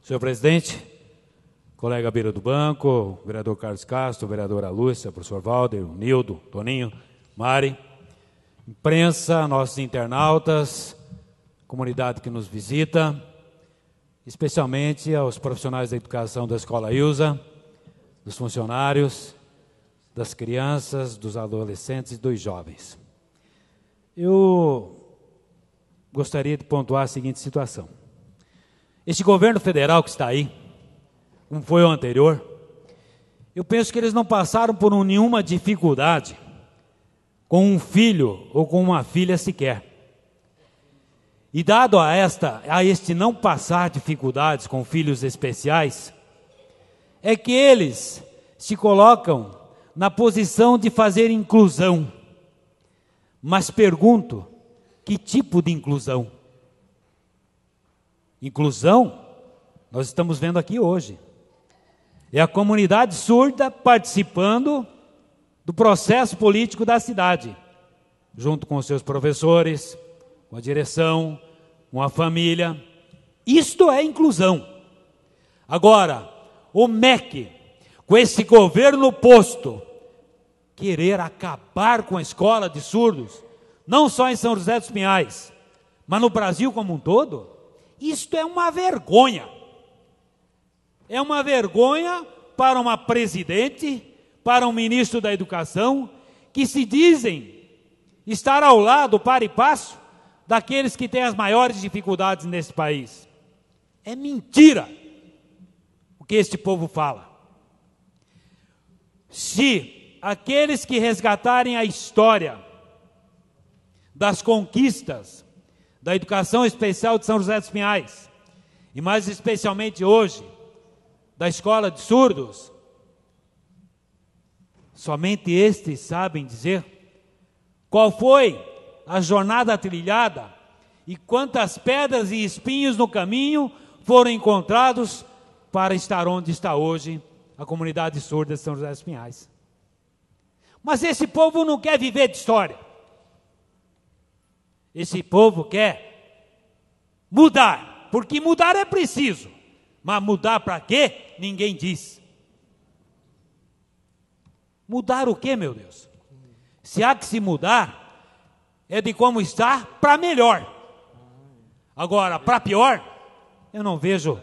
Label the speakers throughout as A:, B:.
A: Senhor presidente, colega Beira do Banco, vereador Carlos Castro, vereadora Lúcia, professor Valder, Nildo, Toninho, Mari, imprensa, nossos internautas, comunidade que nos visita, especialmente aos profissionais da educação da Escola Ilza, dos funcionários, das crianças, dos adolescentes e dos jovens. Eu gostaria de pontuar a seguinte situação. Este governo federal que está aí, como foi o anterior, eu penso que eles não passaram por nenhuma dificuldade com um filho ou com uma filha sequer. E dado a esta, a este não passar dificuldades com filhos especiais, é que eles se colocam na posição de fazer inclusão. Mas pergunto, que tipo de inclusão? Inclusão, nós estamos vendo aqui hoje. É a comunidade surda participando do processo político da cidade, junto com os seus professores, com a direção, com a família. Isto é inclusão. Agora, o MEC, com esse governo posto, querer acabar com a escola de surdos, não só em São José dos Pinhais, mas no Brasil como um todo? Isto é uma vergonha. É uma vergonha para uma presidente, para um ministro da educação, que se dizem estar ao lado, para e passo, daqueles que têm as maiores dificuldades nesse país. É mentira o que este povo fala. Se aqueles que resgatarem a história das conquistas da Educação Especial de São José dos Pinhais, e mais especialmente hoje, da Escola de Surdos. Somente estes sabem dizer qual foi a jornada trilhada e quantas pedras e espinhos no caminho foram encontrados para estar onde está hoje a comunidade surda de São José dos Pinhais. Mas esse povo não quer viver de história. Esse povo quer mudar, porque mudar é preciso, mas mudar para quê? Ninguém diz. Mudar o que, meu Deus? Se há que se mudar, é de como está para melhor. Agora, para pior, eu não vejo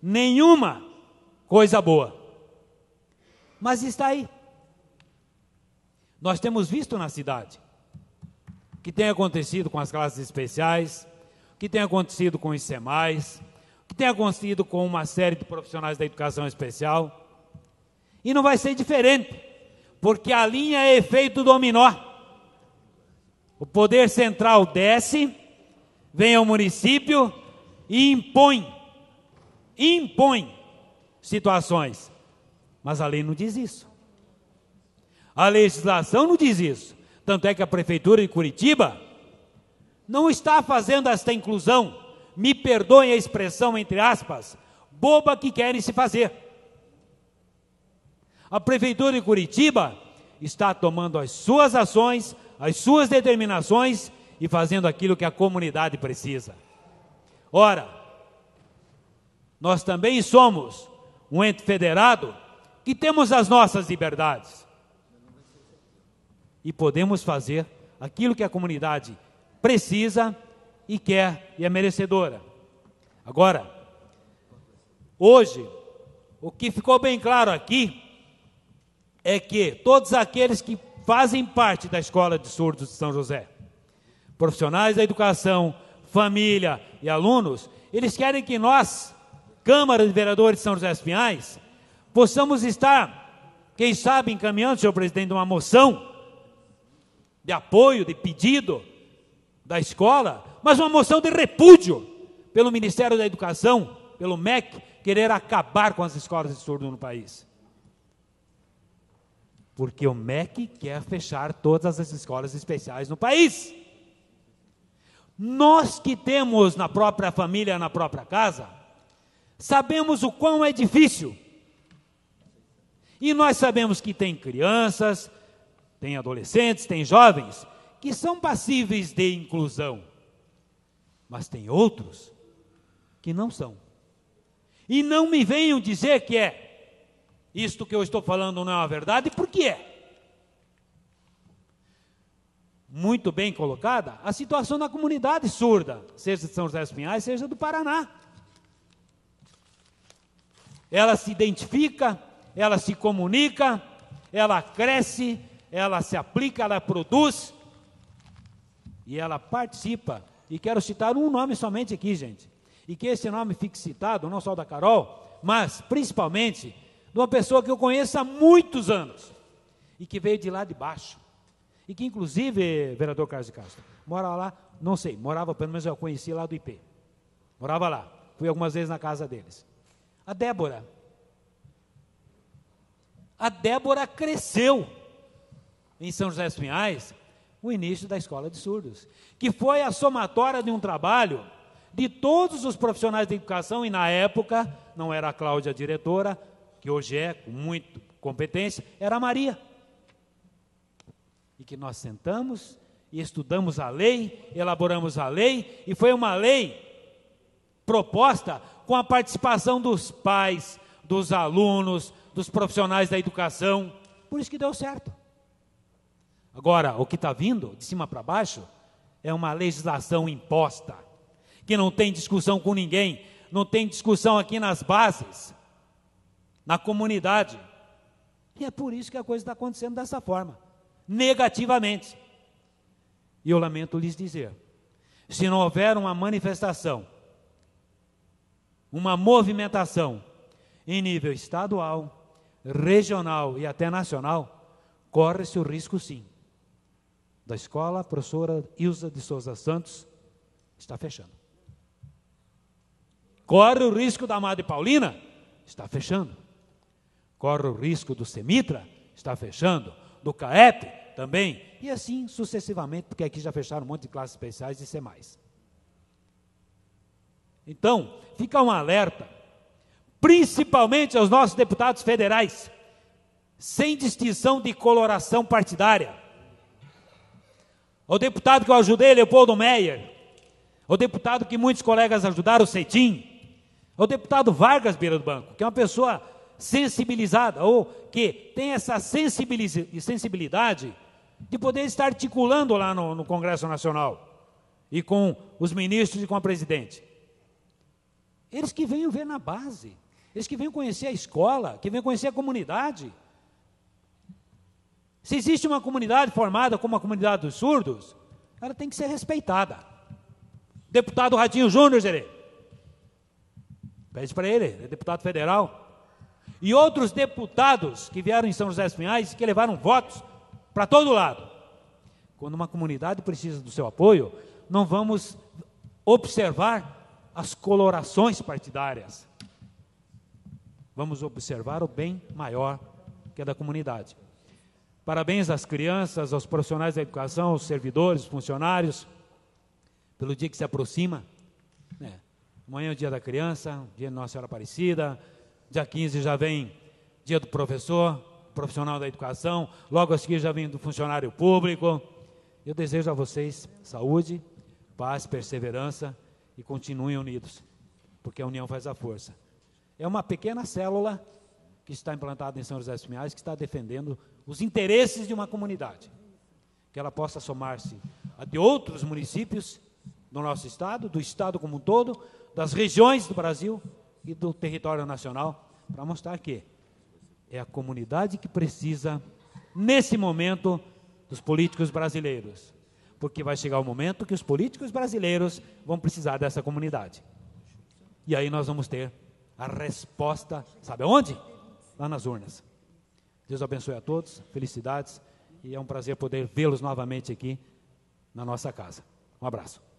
A: nenhuma coisa boa. Mas está aí. Nós temos visto na cidade. O que tem acontecido com as classes especiais? O que tem acontecido com os SEMAIS? O que tem acontecido com uma série de profissionais da educação especial? E não vai ser diferente, porque a linha é efeito dominó. O poder central desce, vem ao município e impõe, impõe situações. Mas a lei não diz isso. A legislação não diz isso. Tanto é que a Prefeitura de Curitiba não está fazendo esta inclusão, me perdoem a expressão entre aspas, boba que querem se fazer. A Prefeitura de Curitiba está tomando as suas ações, as suas determinações e fazendo aquilo que a comunidade precisa. Ora, nós também somos um ente federado que temos as nossas liberdades e podemos fazer aquilo que a comunidade precisa e quer e é merecedora. Agora, hoje, o que ficou bem claro aqui é que todos aqueles que fazem parte da Escola de Surdos de São José, profissionais da educação, família e alunos, eles querem que nós, Câmara de Vereadores de São José dos Pinhais, possamos estar, quem sabe, encaminhando, senhor presidente, uma moção de apoio, de pedido da escola, mas uma moção de repúdio pelo Ministério da Educação, pelo MEC, querer acabar com as escolas de surdo no país. Porque o MEC quer fechar todas as escolas especiais no país. Nós que temos na própria família, na própria casa, sabemos o quão é difícil. E nós sabemos que tem crianças, tem adolescentes, tem jovens que são passíveis de inclusão, mas tem outros que não são. E não me venham dizer que é isto que eu estou falando não é uma verdade, porque é. Muito bem colocada a situação na comunidade surda, seja de São José dos Pinhais, seja do Paraná. Ela se identifica, ela se comunica, ela cresce, ela se aplica, ela produz e ela participa. E quero citar um nome somente aqui, gente. E que esse nome fique citado, não só da Carol, mas principalmente de uma pessoa que eu conheço há muitos anos e que veio de lá de baixo. E que, inclusive, vereador Carlos de Castro, mora lá, não sei, morava, pelo menos eu conheci lá do IP. Morava lá. Fui algumas vezes na casa deles. A Débora. A Débora cresceu em São José dos Pinhais, o início da escola de surdos, que foi a somatória de um trabalho de todos os profissionais de educação, e na época, não era a Cláudia a diretora, que hoje é com muita competência, era a Maria. E que nós sentamos e estudamos a lei, elaboramos a lei, e foi uma lei proposta com a participação dos pais, dos alunos, dos profissionais da educação. Por isso que deu certo. Agora, o que está vindo, de cima para baixo, é uma legislação imposta, que não tem discussão com ninguém, não tem discussão aqui nas bases, na comunidade. E é por isso que a coisa está acontecendo dessa forma, negativamente. E eu lamento lhes dizer: se não houver uma manifestação, uma movimentação em nível estadual, regional e até nacional, corre-se o risco sim da escola, a professora Ilza de Souza Santos, está fechando. Corre o risco da Madre Paulina, está fechando. Corre o risco do Semitra, está fechando. Do CAEP, também. E assim sucessivamente, porque aqui já fecharam um monte de classes especiais e ser mais. Então, fica um alerta, principalmente aos nossos deputados federais, sem distinção de coloração partidária o deputado que eu ajudei, Leopoldo Meyer. O deputado que muitos colegas ajudaram, o Cetim. O deputado Vargas Beira do Banco, que é uma pessoa sensibilizada, ou que tem essa sensibilidade de poder estar articulando lá no, no Congresso Nacional e com os ministros e com a presidente. Eles que vêm ver na base, eles que vêm conhecer a escola, que vêm conhecer a comunidade. Se existe uma comunidade formada como a comunidade dos surdos, ela tem que ser respeitada. Deputado Ratinho Júnior, Gerê, pede para ele, é deputado federal. E outros deputados que vieram em São José dos Pinhais, que levaram votos para todo lado. Quando uma comunidade precisa do seu apoio, não vamos observar as colorações partidárias. Vamos observar o bem maior que é da comunidade. Parabéns às crianças, aos profissionais da educação, aos servidores, funcionários, pelo dia que se aproxima. É. Amanhã é o dia da criança, dia de Nossa Senhora Aparecida. Dia 15 já vem dia do professor, profissional da educação. Logo a seguir já vem do funcionário público. Eu desejo a vocês saúde, paz, perseverança e continuem unidos, porque a união faz a força. É uma pequena célula que está implantada em São José dos Pinhais, que está defendendo os interesses de uma comunidade. Que ela possa somar-se a de outros municípios do nosso estado, do estado como um todo, das regiões do Brasil e do território nacional, para mostrar que é a comunidade que precisa, nesse momento, dos políticos brasileiros. Porque vai chegar o momento que os políticos brasileiros vão precisar dessa comunidade. E aí nós vamos ter a resposta, sabe aonde? lá nas urnas. Deus abençoe a todos, felicidades e é um prazer poder vê-los novamente aqui na nossa casa. Um abraço.